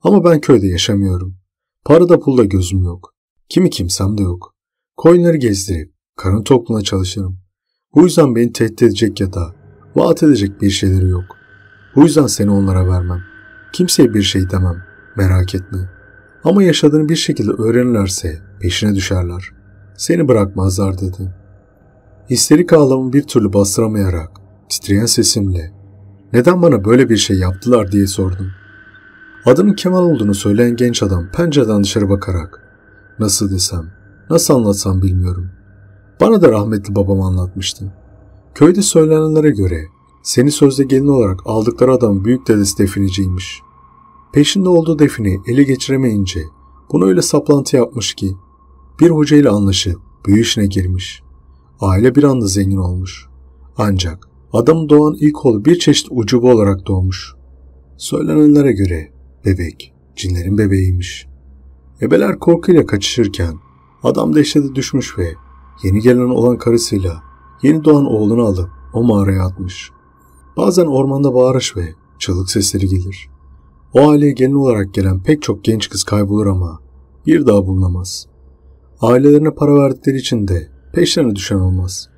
Speaker 1: Ama ben köyde yaşamıyorum. Para da pul da gözüm yok. Kimi kimsem de yok. Koyunları gezdirip karın tokluğuna çalışırım. Bu yüzden beni tehdit edecek ya da vaat edecek bir şeyleri yok. Bu yüzden seni onlara vermem. Kimseye bir şey demem. Merak etme. Ama yaşadığını bir şekilde öğrenirlerse peşine düşerler. Seni bırakmazlar dedi. Histerik ağlamı bir türlü bastıramayarak titreyen sesimle neden bana böyle bir şey yaptılar diye sordum. Adının Kemal olduğunu söyleyen genç adam pencereden dışarı bakarak nasıl desem, nasıl anlatsam bilmiyorum. Bana da rahmetli babam anlatmıştı. Köyde söylenenlere göre seni sözde gelin olarak aldıkları adam büyük dedesi defineciymiş. Peşinde olduğu defini ele geçiremeyince bunu öyle saplantı yapmış ki bir hoca ile anlaşıp büyü işine girmiş. Aile bir anda zengin olmuş. Ancak adam doğan ilk oğlu bir çeşit ucube olarak doğmuş. Söylenenlere göre Bebek, cinlerin bebeğiymiş. Ebeler korkuyla kaçışırken adam dehşete düşmüş ve yeni gelen olan karısıyla yeni doğan oğlunu alıp o mağaraya atmış. Bazen ormanda bağırış ve çığlık sesleri gelir. O aileye gelin olarak gelen pek çok genç kız kaybolur ama bir daha bulunamaz. Ailelerine para verdikleri için de peşlerine düşen olmaz.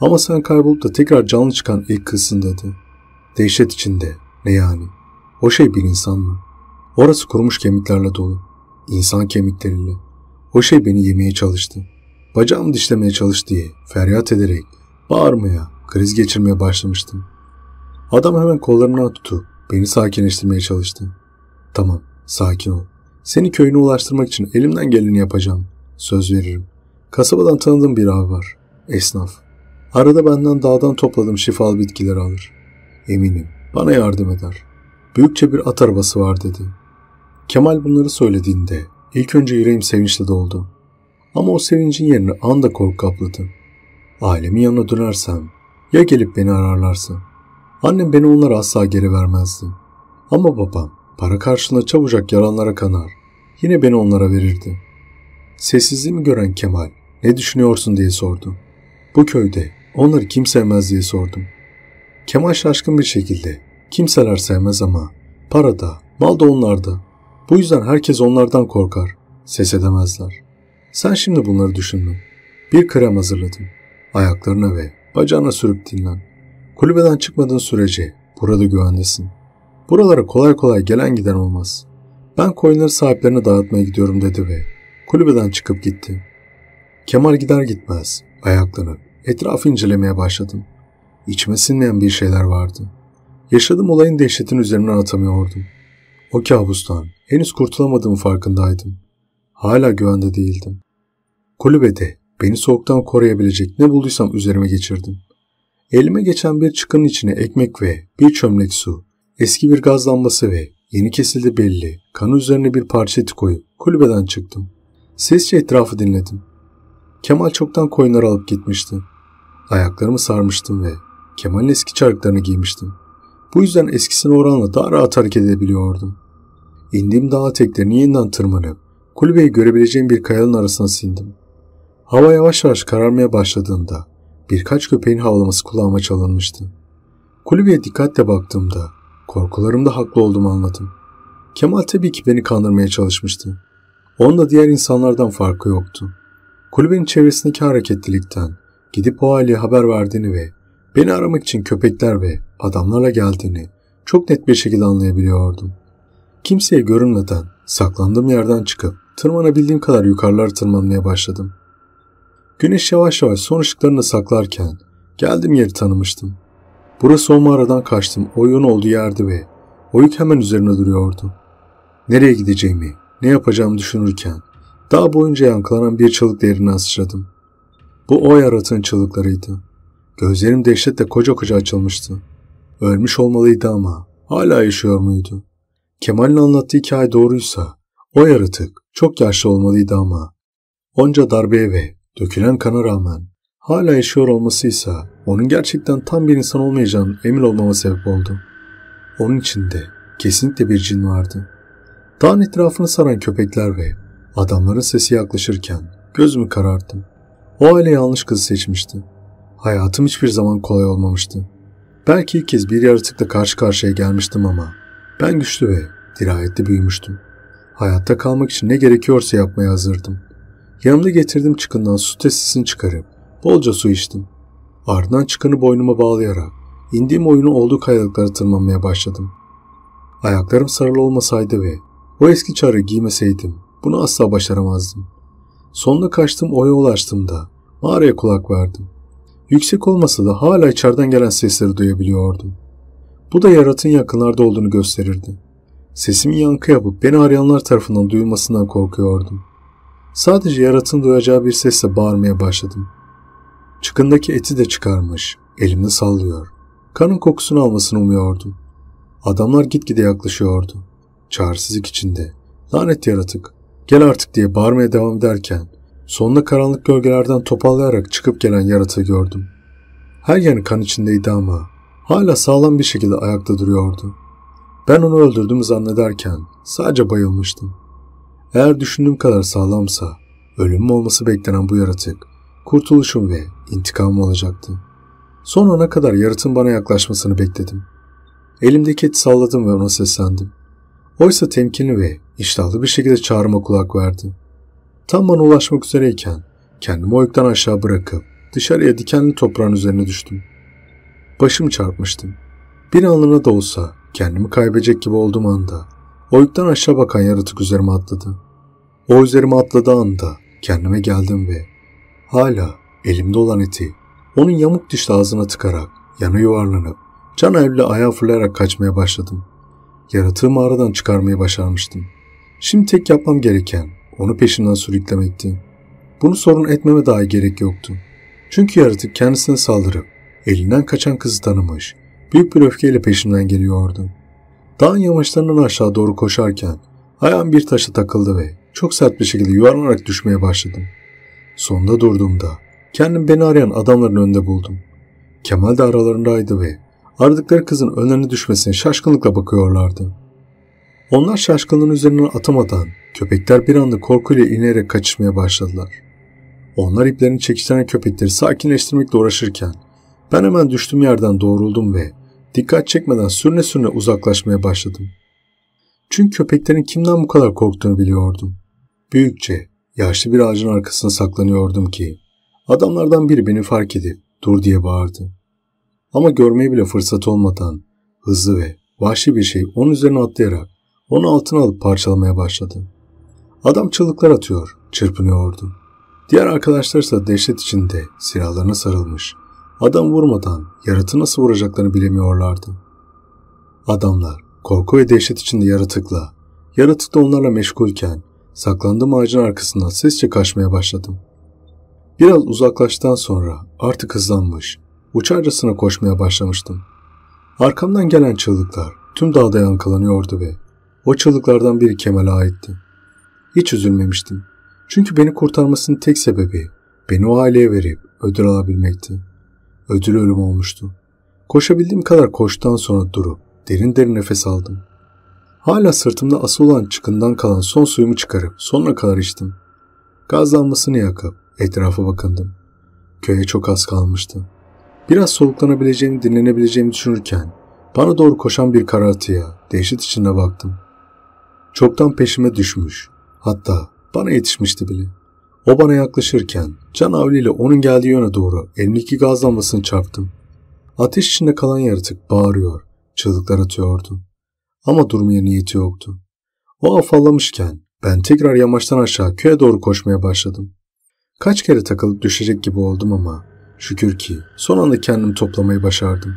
Speaker 1: Ama sen kaybolup da tekrar canlı çıkan ilk kızsın dedi. Dehşet içinde ne yani? O şey bir insan mı?'' Orası kurumuş kemiklerle dolu. İnsan kemikleriyle. O şey beni yemeye çalıştı. Bacağımı dişlemeye çalıştı diye feryat ederek bağırmaya, kriz geçirmeye başlamıştım. Adam hemen kollarından tuttu. Beni sakinleştirmeye çalıştı. Tamam, sakin ol. Seni köyüne ulaştırmak için elimden geleni yapacağım. Söz veririm. Kasabadan tanıdığım bir abi var. Esnaf. Arada benden dağdan topladığım şifalı bitkileri alır. Eminim bana yardım eder. Büyükçe bir at arabası var dedi. Kemal bunları söylediğinde ilk önce yüreğim sevinçle doldu. Ama o sevincin yerini anda korku kapladı. Ailemin yanına dönersem ya gelip beni ararlarsa? Annem beni onlara asla geri vermezdi. Ama babam para karşılığında çabucak yalanlara kanar. Yine beni onlara verirdi. Sessizliğimi gören Kemal ne düşünüyorsun diye sordu. Bu köyde onları kim sevmez diye sordum. Kemal şaşkın bir şekilde kimseler sevmez ama para da mal da onlarda bu yüzden herkes onlardan korkar. Ses edemezler. Sen şimdi bunları düşündün. Bir krem hazırladım. Ayaklarına ve bacağına sürüp dinlen. Kulübeden çıkmadığın sürece burada güvendesin. Buralara kolay kolay gelen giden olmaz. Ben koyunları sahiplerine dağıtmaya gidiyorum dedi ve kulübeden çıkıp gitti. Kemal gider gitmez ayaklanıp etrafı incelemeye başladım. İçime sinmeyen bir şeyler vardı. Yaşadığım olayın dehşetini üzerine atamıyordum. O kabustan henüz kurtulamadığımı farkındaydım. Hala güvende değildim. Kulübede beni soğuktan koruyabilecek ne bulduysam üzerime geçirdim. Elime geçen bir çıkının içine ekmek ve bir çömlek su, eski bir gaz lambası ve yeni kesildi belli, kanı üzerine bir parça et koyup kulübeden çıktım. Sesçe etrafı dinledim. Kemal çoktan koyunları alıp gitmişti. Ayaklarımı sarmıştım ve Kemal'in eski çarıklarını giymiştim. Bu yüzden eskisine oranla daha rahat hareket edebiliyordum. İndim dağ eteklerini yeniden tırmanıp kulübeyi görebileceğim bir kayanın arasına sindim. Hava yavaş yavaş kararmaya başladığında birkaç köpeğin havlaması kulağıma çalınmıştı. Kulübeye dikkatle baktığımda korkularımda haklı olduğumu anladım. Kemal tabii ki beni kandırmaya çalışmıştı. Onun da diğer insanlardan farkı yoktu. Kulübenin çevresindeki hareketlilikten gidip o aileye haber verdiğini ve beni aramak için köpekler ve adamlarla geldiğini çok net bir şekilde anlayabiliyordum. Kimseye görünmeden saklandığım yerden çıkıp tırmanabildiğim kadar yukarılara tırmanmaya başladım. Güneş yavaş yavaş son ışıklarını saklarken geldim yeri tanımıştım. Burası o mağaradan kaçtım oyun olduğu yerdi ve oyuk hemen üzerine duruyordu. Nereye gideceğimi, ne yapacağımı düşünürken dağ boyunca yankılanan bir çığlık derine sıçradım. Bu o yaratığın çığlıklarıydı. Gözlerim dehşetle koca koca açılmıştı. Ölmüş olmalıydı ama hala yaşıyor muydu? Kemal'in anlattığı hikaye doğruysa o yaratık çok yaşlı olmalıydı ama onca darbeye ve dökülen kana rağmen hala yaşıyor olmasıysa onun gerçekten tam bir insan olmayacağının emin olmama sebep oldu. Onun içinde kesinlikle bir cin vardı. Dağın etrafını saran köpekler ve adamların sesi yaklaşırken gözümü kararttım. O aile yanlış kızı seçmişti. Hayatım hiçbir zaman kolay olmamıştı. Belki ilk kez bir yaratıkla karşı karşıya gelmiştim ama ben güçlü ve dirayetli büyümüştüm. Hayatta kalmak için ne gerekiyorsa yapmaya hazırdım. Yanımda getirdim çıkından su testisini çıkarıp bolca su içtim. Ardından çıkını boynuma bağlayarak indiğim oyunu olduğu kayalıklara tırmanmaya başladım. Ayaklarım sarılı olmasaydı ve o eski çarı giymeseydim bunu asla başaramazdım. Sonuna kaçtım oya ulaştığımda mağaraya kulak verdim. Yüksek olmasa da hala içeriden gelen sesleri duyabiliyordum. Bu da Yarat'ın yakınlarda olduğunu gösterirdi. Sesimin yankı yapıp beni arayanlar tarafından duyulmasından korkuyordum. Sadece Yarat'ın duyacağı bir sesle bağırmaya başladım. Çıkındaki eti de çıkarmış, elimde sallıyor. Kanın kokusunu almasını umuyordum. Adamlar gitgide yaklaşıyordu. Çaresizlik içinde. Lanet yaratık, gel artık diye bağırmaya devam ederken, sonunda karanlık gölgelerden topallayarak çıkıp gelen yaratığı gördüm. Her yanı kan içindeydi ama Hala sağlam bir şekilde ayakta duruyordu. Ben onu öldürdüğümü zannederken sadece bayılmıştım. Eğer düşündüğüm kadar sağlamsa ölümüm olması beklenen bu yaratık kurtuluşum ve intikamım olacaktı. Son ana kadar yaratın bana yaklaşmasını bekledim. Elimdeki eti salladım ve ona seslendim. Oysa temkinli ve iştahlı bir şekilde çağrıma kulak verdi. Tam bana ulaşmak üzereyken kendimi oyuktan aşağı bırakıp dışarıya dikenli toprağın üzerine düştüm. Başım çarpmıştım. Bir anlığına da olsa kendimi kaybedecek gibi olduğum anda oyuktan aşağı bakan yaratık üzerime atladı. O üzerime atladığı anda kendime geldim ve hala elimde olan eti onun yamuk dişli ağzına tıkarak yana yuvarlanıp can evli ayağı fırlayarak kaçmaya başladım. Yaratığı mağaradan çıkarmayı başarmıştım. Şimdi tek yapmam gereken onu peşinden sürüklemekti. Bunu sorun etmeme dahi gerek yoktu. Çünkü yaratık kendisine saldırıp Elinden kaçan kızı tanımış. Büyük bir öfkeyle peşimden geliyordu. Dağın yamaçlarından aşağı doğru koşarken ayağım bir taşa takıldı ve çok sert bir şekilde yuvarlanarak düşmeye başladım. Sonunda durduğumda kendim beni arayan adamların önünde buldum. Kemal de aralarındaydı ve aradıkları kızın önlerine düşmesine şaşkınlıkla bakıyorlardı. Onlar şaşkınlığın üzerine atamadan köpekler bir anda korkuyla inerek kaçışmaya başladılar. Onlar iplerini çekiştiren köpekleri sakinleştirmekle uğraşırken ben hemen düştüğüm yerden doğruldum ve dikkat çekmeden sürüne sürüne uzaklaşmaya başladım. Çünkü köpeklerin kimden bu kadar korktuğunu biliyordum. Büyükçe, yaşlı bir ağacın arkasına saklanıyordum ki adamlardan biri beni fark edip dur diye bağırdı. Ama görmeye bile fırsat olmadan hızlı ve vahşi bir şey onun üzerine atlayarak onu altına alıp parçalamaya başladı. Adam çığlıklar atıyor, çırpınıyordu. Diğer arkadaşlar ise dehşet içinde silahlarına sarılmış. Adam vurmadan yaratı nasıl vuracaklarını bilemiyorlardı. Adamlar korku ve dehşet içinde yaratıkla, yaratık da onlarla meşgulken saklandığım ağacın arkasından sesçe kaçmaya başladım. Biraz uzaklaştıktan sonra artık hızlanmış, uçarcasına koşmaya başlamıştım. Arkamdan gelen çığlıklar tüm dağda yankılanıyordu ve o çığlıklardan biri Kemal'e aitti. Hiç üzülmemiştim. Çünkü beni kurtarmasının tek sebebi beni o aileye verip ödül alabilmekti. Ödül ölüm olmuştu. Koşabildiğim kadar koştan sonra durup derin derin nefes aldım. Hala sırtımda asıl olan çıkından kalan son suyumu çıkarıp sonuna kadar içtim. Gaz lambasını yakıp etrafa bakındım. Köye çok az kalmıştı. Biraz soluklanabileceğimi, dinlenebileceğimi düşünürken bana doğru koşan bir karatıya dehşet içinde baktım. Çoktan peşime düşmüş. Hatta bana yetişmişti bile.'' O bana yaklaşırken canavliyle onun geldiği yöne doğru elindeki gaz lambasını çarptım. Ateş içinde kalan yaratık bağırıyor, çığlıklar atıyordu. Ama durmaya niyeti yoktu. O afallamışken ben tekrar yamaçtan aşağı köye doğru koşmaya başladım. Kaç kere takılıp düşecek gibi oldum ama şükür ki son anda kendimi toplamayı başardım.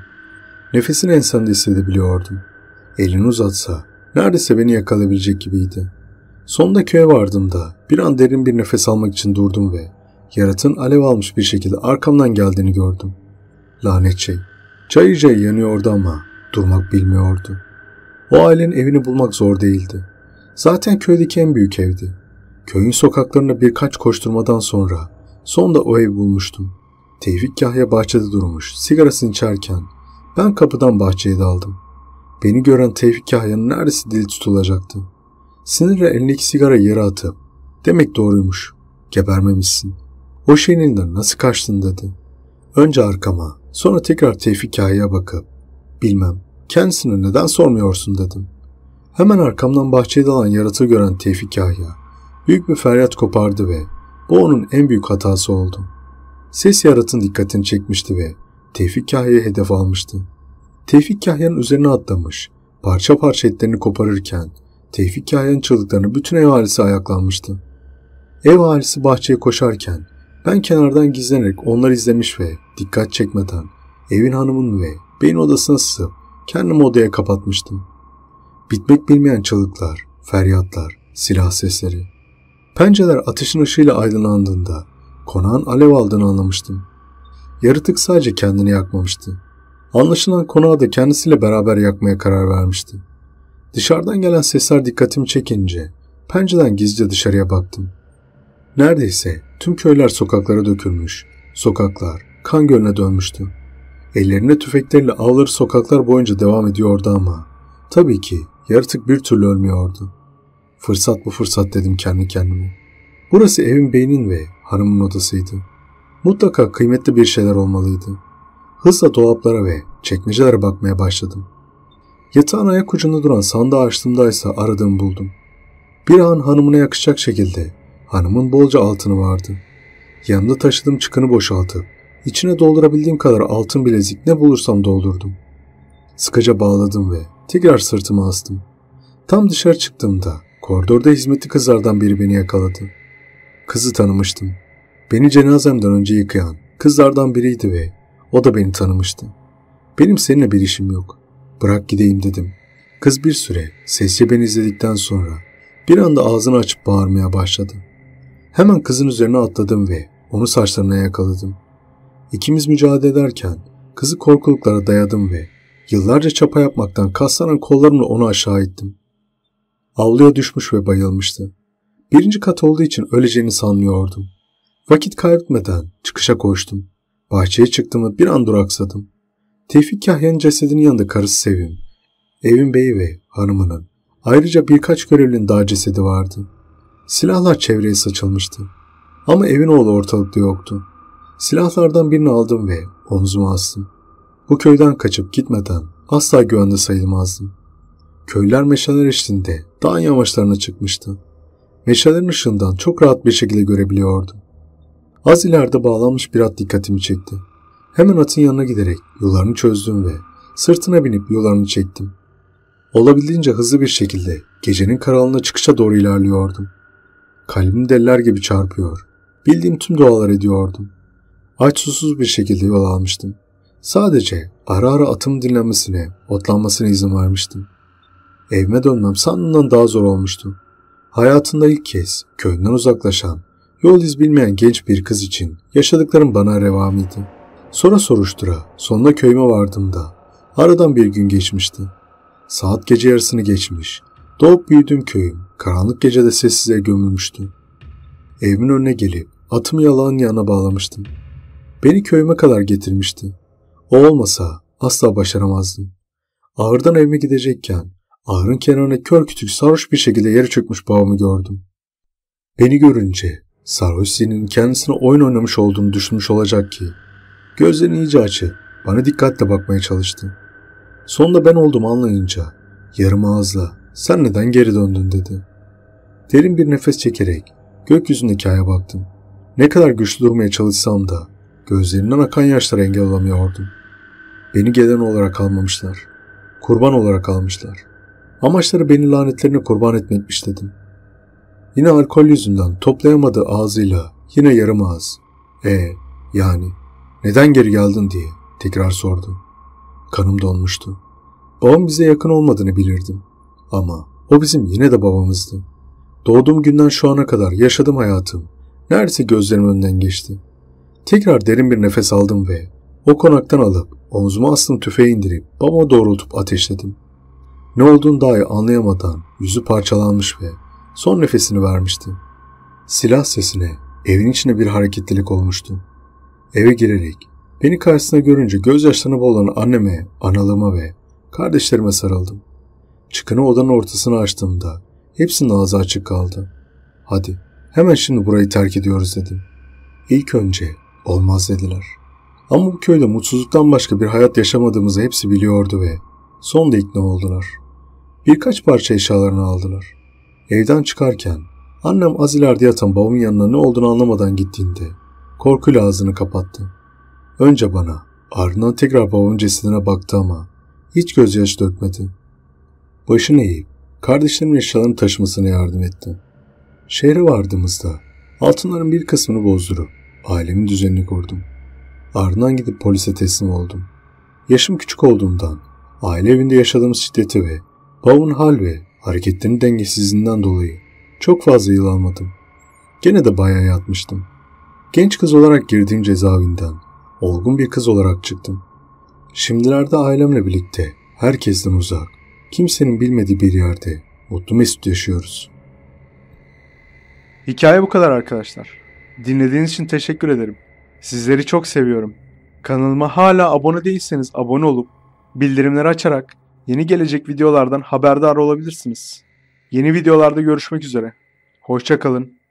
Speaker 1: Nefesini ensemde hissedebiliyordum. Elini uzatsa neredeyse beni yakalayabilecek gibiydi.'' Sonunda köye vardığımda bir an derin bir nefes almak için durdum ve yaratın alev almış bir şekilde arkamdan geldiğini gördüm. Lanet şey. Çay çay yanıyordu ama durmak bilmiyordu. O ailenin evini bulmak zor değildi. Zaten köydeki en büyük evdi. Köyün sokaklarında birkaç koşturmadan sonra sonunda o evi bulmuştum. Tevfik Yahya bahçede durmuş, sigarasını içerken ben kapıdan bahçeye daldım. Beni gören Tevfik Kahya'nın neredeyse dil tutulacaktı. Sinirle elindeki sigara yere atıp demek doğruymuş gebermemişsin. O şeyin elinden nasıl kaçtın dedi. Önce arkama sonra tekrar Tevfik Kaya'ya bakıp bilmem kendisine neden sormuyorsun dedim. Hemen arkamdan bahçeye dalan yaratığı gören Tevfik Kahya büyük bir feryat kopardı ve bu onun en büyük hatası oldu. Ses yaratın dikkatini çekmişti ve Tevfik Kahya'ya hedef almıştı. Tevfik Kahya'nın üzerine atlamış, parça parça etlerini koparırken Tevfik Kaya'nın çaldıklarını bütün ev ailesi ayaklanmıştı. Ev ailesi bahçeye koşarken ben kenardan gizlenerek onları izlemiş ve dikkat çekmeden evin hanımın ve beyin odasına sığıp kendimi odaya kapatmıştım. Bitmek bilmeyen çalıklar, feryatlar, silah sesleri. Pencereler ateşin ışığıyla aydınlandığında konağın alev aldığını anlamıştım. Yaratık sadece kendini yakmamıştı. Anlaşılan konağı da kendisiyle beraber yakmaya karar vermişti. Dışarıdan gelen sesler dikkatimi çekince pencereden gizlice dışarıya baktım. Neredeyse tüm köyler sokaklara dökülmüş. Sokaklar kan gölüne dönmüştü. Ellerinde tüfekleriyle ağları sokaklar boyunca devam ediyordu ama tabii ki yaratık bir türlü ölmüyordu. Fırsat bu fırsat dedim kendi kendime. Burası evin beynin ve hanımın odasıydı. Mutlaka kıymetli bir şeyler olmalıydı. Hızla dolaplara ve çekmecelere bakmaya başladım. Yatağın ayak ucunda duran sandığı açtığımdaysa aradığımı buldum. Bir an hanımına yakışacak şekilde hanımın bolca altını vardı. Yanımda taşıdığım çıkını boşaltıp içine doldurabildiğim kadar altın bilezik ne bulursam doldurdum. Sıkıca bağladım ve tekrar sırtıma astım. Tam dışarı çıktığımda koridorda hizmetli kızlardan biri beni yakaladı. Kızı tanımıştım. Beni cenazemden önce yıkayan kızlardan biriydi ve o da beni tanımıştı. Benim seninle bir işim yok. Bırak gideyim dedim. Kız bir süre sessizce beni izledikten sonra bir anda ağzını açıp bağırmaya başladı. Hemen kızın üzerine atladım ve onu saçlarına yakaladım. İkimiz mücadele ederken kızı korkuluklara dayadım ve yıllarca çapa yapmaktan kaslanan kollarımla onu aşağı ittim. Avluya düşmüş ve bayılmıştı. Birinci kat olduğu için öleceğini sanmıyordum. Vakit kaybetmeden çıkışa koştum. Bahçeye çıktım ve bir an duraksadım. Tevfik Kahya'nın cesedinin yanında karısı Sevim, Evin beyi ve hanımının, ayrıca birkaç görevlinin daha cesedi vardı. Silahlar çevreye saçılmıştı. Ama evin oğlu ortalıkta yoktu. Silahlardan birini aldım ve omzuma astım. Bu köyden kaçıp gitmeden asla güvende sayılmazdım. Köyler meşaler eşliğinde dağ yamaçlarına çıkmıştı. Meşalerin ışığından çok rahat bir şekilde görebiliyordum. Az ileride bağlanmış bir at dikkatimi çekti. Hemen atın yanına giderek yollarını çözdüm ve sırtına binip yollarını çektim. Olabildiğince hızlı bir şekilde gecenin karanlığına çıkışa doğru ilerliyordum. Kalbim deller gibi çarpıyor. Bildiğim tüm dualar ediyordum. Aç susuz bir şekilde yol almıştım. Sadece ara ara atım dinlenmesine, otlanmasına izin vermiştim. Evime dönmem sandığımdan daha zor olmuştu. Hayatında ilk kez köyünden uzaklaşan, yol iz bilmeyen genç bir kız için yaşadıklarım bana revamiydi. Sonra soruştura, sonunda köyüme vardım da. Aradan bir gün geçmişti. Saat gece yarısını geçmiş. Doğup büyüdüğüm köyüm, karanlık gecede sessize gömülmüştü. Evimin önüne gelip atımı yalağın yanına bağlamıştım. Beni köyüme kadar getirmişti. O olmasa asla başaramazdım. Ağırdan evime gidecekken ağırın kenarına kör kütük sarhoş bir şekilde yere çökmüş babamı gördüm. Beni görünce sarhoş zihnin kendisine oyun oynamış olduğunu düşünmüş olacak ki Gözlerini iyice açı, bana dikkatle bakmaya çalıştı. Sonunda ben oldum anlayınca, yarım ağızla, sen neden geri döndün dedi. Derin bir nefes çekerek gökyüzündeki aya baktım. Ne kadar güçlü durmaya çalışsam da gözlerinden akan yaşlara engel olamıyordum. Beni gelen olarak almamışlar. Kurban olarak almışlar. Amaçları beni lanetlerine kurban etmekmiş dedim. Yine alkol yüzünden toplayamadığı ağzıyla yine yarım ağız. E yani neden geri geldin diye tekrar sordu. Kanım donmuştu. Babam bize yakın olmadığını bilirdim. Ama o bizim yine de babamızdı. Doğduğum günden şu ana kadar yaşadım hayatım. Neredeyse gözlerim önünden geçti. Tekrar derin bir nefes aldım ve o konaktan alıp omzuma astım tüfeği indirip babama doğrultup ateşledim. Ne olduğunu dahi anlayamadan yüzü parçalanmış ve son nefesini vermişti. Silah sesine evin içinde bir hareketlilik olmuştu. Eve girerek beni karşısına görünce gözyaşlarına boğulan anneme, analıma ve kardeşlerime sarıldım. Çıkını odanın ortasına açtığımda hepsinin ağzı açık kaldı. Hadi hemen şimdi burayı terk ediyoruz dedim. İlk önce olmaz dediler. Ama bu köyde mutsuzluktan başka bir hayat yaşamadığımızı hepsi biliyordu ve sonunda ikna oldular. Birkaç parça eşyalarını aldılar. Evden çıkarken annem az ileride yatan babamın yanına ne olduğunu anlamadan gittiğinde Korkuyla ağzını kapattı. Önce bana, ardından tekrar babamın cesedine baktı ama hiç gözyaşı dökmedi. Başını eğip kardeşlerimin eşyalarını taşımasına yardım etti. Şehre vardığımızda altınların bir kısmını bozdurup ailemin düzenini kurdum. Ardından gidip polise teslim oldum. Yaşım küçük olduğumdan aile evinde yaşadığımız şiddeti ve babamın hal ve hareketlerin dengesizliğinden dolayı çok fazla yıl almadım. Gene de bayağı yatmıştım. Genç kız olarak girdiğim cezaevinden olgun bir kız olarak çıktım. Şimdilerde ailemle birlikte herkesten uzak, kimsenin bilmediği bir yerde mutlu mesut yaşıyoruz. Hikaye bu kadar arkadaşlar. Dinlediğiniz için teşekkür ederim. Sizleri çok seviyorum. Kanalıma hala abone değilseniz abone olup bildirimleri açarak yeni gelecek videolardan haberdar olabilirsiniz. Yeni videolarda görüşmek üzere. Hoşçakalın.